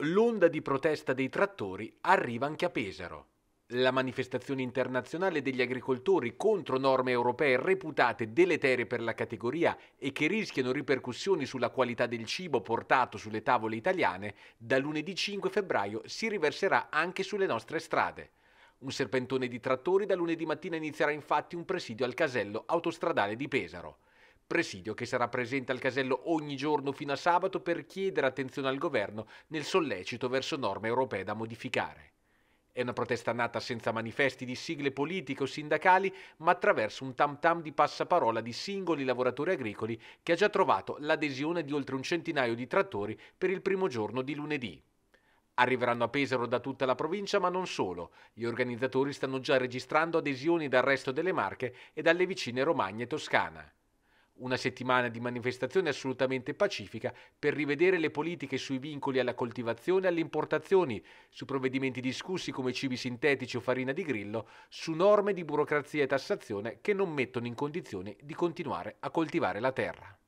L'onda di protesta dei trattori arriva anche a Pesaro. La manifestazione internazionale degli agricoltori contro norme europee reputate deleterie per la categoria e che rischiano ripercussioni sulla qualità del cibo portato sulle tavole italiane, da lunedì 5 febbraio si riverserà anche sulle nostre strade. Un serpentone di trattori da lunedì mattina inizierà infatti un presidio al casello autostradale di Pesaro. Presidio che sarà presente al casello ogni giorno fino a sabato per chiedere attenzione al governo nel sollecito verso norme europee da modificare. È una protesta nata senza manifesti di sigle politiche o sindacali, ma attraverso un tam tam di passaparola di singoli lavoratori agricoli che ha già trovato l'adesione di oltre un centinaio di trattori per il primo giorno di lunedì. Arriveranno a Pesaro da tutta la provincia, ma non solo. Gli organizzatori stanno già registrando adesioni dal resto delle Marche e dalle vicine Romagna e Toscana. Una settimana di manifestazione assolutamente pacifica per rivedere le politiche sui vincoli alla coltivazione e alle importazioni, su provvedimenti discussi come cibi sintetici o farina di grillo, su norme di burocrazia e tassazione che non mettono in condizione di continuare a coltivare la terra.